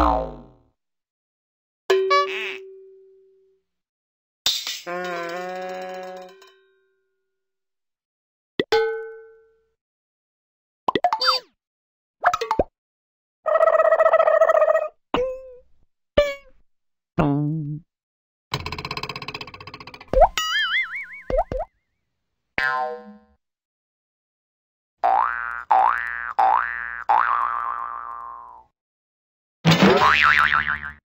Bye. ¡Oh, oh,